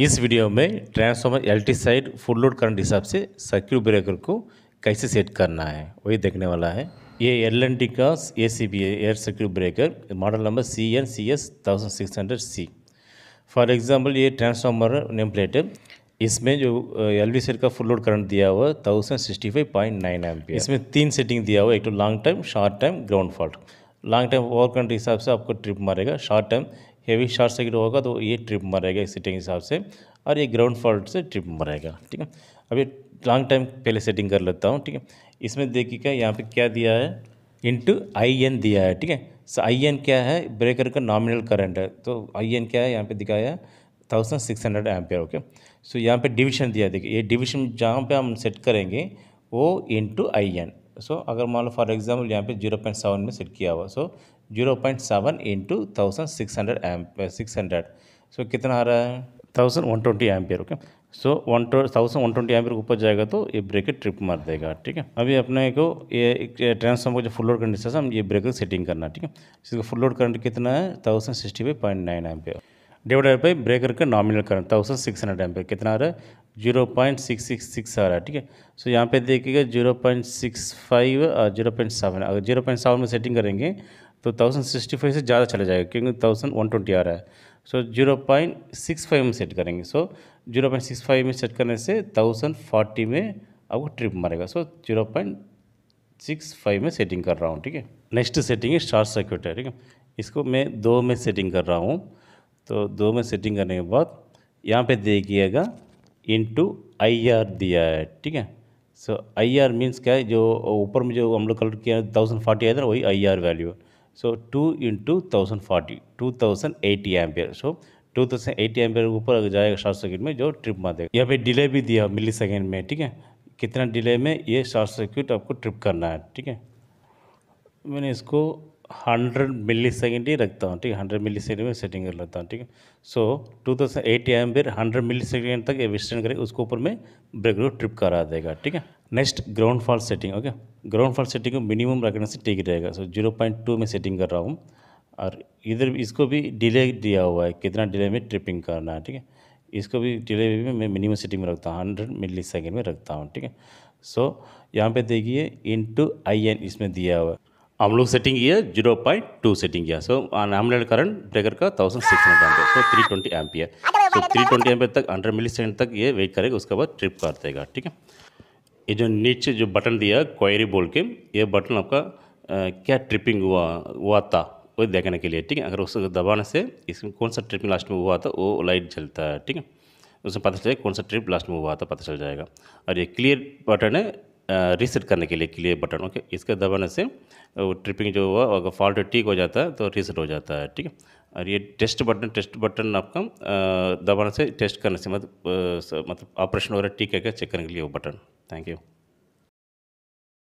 इस वीडियो में transformer T side full load current हिसाब से सर्क्यूट ब्रेकर को कैसे सेट करना है वही देखने वाला है ये एल एन टी का A C B air circuit breaker model number C N C S thousand six hundred C for example ये ट्रांसफार्मर नेम प्लेट है इसमें जो एल वी साइड का फुल लोड करंट दिया हुआ है thousand sixty five point nine amp इसमें तीन सेटिंग दिया हुआ एक तो long time short time ground fault long time over current हिसाब से आपको ट्रिप मारेगा short time heavy short circuit होगा तो ये ट्रिप मरेगा सेटिंग हिसाब से और ये ग्राउंड फॉल्ट से ट्रिप मरेगा ठीक है अभी लॉन्ग टाइम पहले सेटिंग कर लेता हूँ ठीक है इसमें देखिएगा यहाँ पे क्या दिया है इंटू आई एन दिया है ठीक है सो आई एन क्या है ब्रेकर का नॉमिनल करंट है तो आई एन क्या है यहाँ पे दिखाया है thousand six hundred ampere okay so यहाँ पे डिवीजन दिया देखिए ये डिवीजन जहाँ पे हम सेट करेंगे वो इंटू आई एन सो अगर मान लो फॉर एग्जाम्पल यहाँ पे जीरो पॉइंट सेवन में सेट किया हुआ so zero point seven into thousand six hundred amp six hundred so कितना आ रहा है thousand one twenty ampere okay so one thousand one twenty ampere ऊपर जाएगा तो ये ब्रेकेट ट्रिप मार देगा ठीक है अभी अपने को ये ट्रांसफॉर्म का जो फुल लोड करंट हम ये ब्रेकेट सेटिंग करना ठीक है इसका फुल लोड करंट कितना है thousand sixty five point nine ampere divided by breaker का nominal current thousand six hundred ampere कितना आ रहा है zero point six six six आ रहा है ठीक है सो यहाँ पे देखिएगा जीरो पॉइंट सिक्स फाइव और जीरो पॉइंट सेवन अगर जीरो पॉइंट सेवन में सेटिंग करेंगे तो थाउजेंड सिक्सटी फाइव से ज़्यादा चला जाएगा क्योंकि थाउजेंड वन ट्वेंटी आ रहा है so zero point six five में सेट करेंगे so zero point six five में सेट करने से थाउजेंड फोर्टी में आपको ट्रिप मारेगा so zero point six five में सेटिंग कर रहा हूँ ठीक है नेक्स्ट सेटिंग है शॉर्ट सर्क्यूट है ठीक है इसको मैं दो में सेटिंग कर रहा हूँ तो दो में सेटिंग करने के बाद यहाँ पे देखिएगा इनटू आईआर दिया है ठीक है सो आईआर मीन्स क्या है जो ऊपर में जो हम लोग कलर किया थाउजेंड फोर्टी आया था वही IR value so two into thousand forty two thousand eighty पे so two thousand eighty amp पे ऊपर अगर जाएगा शॉर्ट सर्किट में जो ट्रिप मार देगा यहाँ पे डिले भी दिया मिली सेकेंड में ठीक है कितना डिले में ये शॉर्ट सर्किट आपको ट्रिप करना है ठीक है मैंने इसको हंड्रेड मिली सेकेंड ही रखता हूँ ठीक है हंड्रेड मिली सेकेंड में सेटिंग कर लेता हूँ ठीक है so two thousand eight ampere hundred millisecond तक ये स्टैंड करेगा उसके ऊपर में ब्रेक रोड ट्रिप करा देगा ठीक है next ground fault setting okay ground fault setting को मिनिमम रखने से ठीक रहेगा सो जीरो पॉइंट टू में सेटिंग कर रहा हूँ और इधर इसको भी डिले दिया हुआ है कितना डिले में ट्रिपिंग करना है ठीक है इसको भी डिले में मैं मिनिमम सेटिंग में रखता हूँ हंड्रेड मिली सेकेंड में रखता हूँ ठीक है सो यहाँ पे देखिए इन टू आई एन इसमें दिया हुआ है हम लोग सेटिंग किया जीरो पॉइंट टू सेटिंग किया सो नॉमिनल करंट ब्रेकर का thousand six hundred ampere so three twenty amp so three twenty amp तक हंड्रेड मिली सेकेंड तक ये वेट करेगा उसके बाद ट्रिप कर देगा ठीक है ये जो नीचे जो बटन दिया क्वायरी बोल के ये बटन आपका आ, क्या ट्रिपिंग हुआ हुआ था वो देखने के लिए ठीक है अगर उसको दबाने से इसमें कौन सा ट्रिपिंग लास्ट में हुआ था वो लाइट जलता है ठीक है उसमें पता चलेगा कौन सा ट्रिप लास्ट में हुआ था पता चल जाएगा और ये क्लियर बटन है रीसेट करने के लिए क्लियर बटन ओके इसके दबाने से वो ट्रिपिंग जो हुआ अगर फॉल्ट ठीक हो जाता है तो रीसेट हो जाता है ठीक है और ये टेस्ट बटन टेस्ट बटन आपका दबाने से टेस्ट करने से मतलब मतलब ऑपरेशन वगैरह ठीक है क्या चेक करने के लिए वो बटन थैंक यू